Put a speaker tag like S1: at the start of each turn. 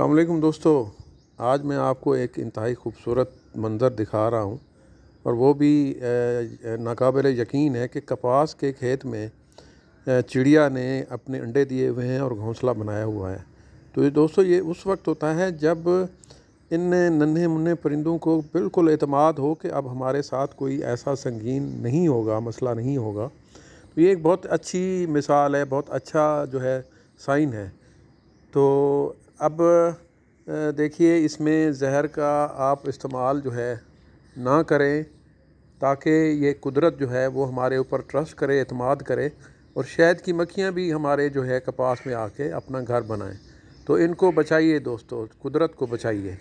S1: अल्लाम दोस्तों आज मैं आपको एक इंतहाई खूबसूरत मंज़र दिखा रहा हूँ और वो भी नाकबिल यकीन है कि कपास के खेत में चिड़िया ने अपने अंडे दिए हुए हैं और घोंसला बनाया हुआ है तो ये दोस्तों ये उस वक्त होता है जब इन नन्हे मुन्ने परिंदों को बिल्कुल अतमाद हो कि अब हमारे साथ कोई ऐसा संगीन नहीं होगा मसला नहीं होगा तो ये एक बहुत अच्छी मिसाल है बहुत अच्छा जो है साइन है तो अब देखिए इसमें ज़हर का आप इस्तेमाल जो है ना करें ताकि ये कुदरत जो है वो हमारे ऊपर ट्रस्ट करे अतमाद करे और शहद की मक्खियाँ भी हमारे जो है कपास में आके अपना घर बनाएं तो इनको बचाइए दोस्तों कुदरत को बचाइए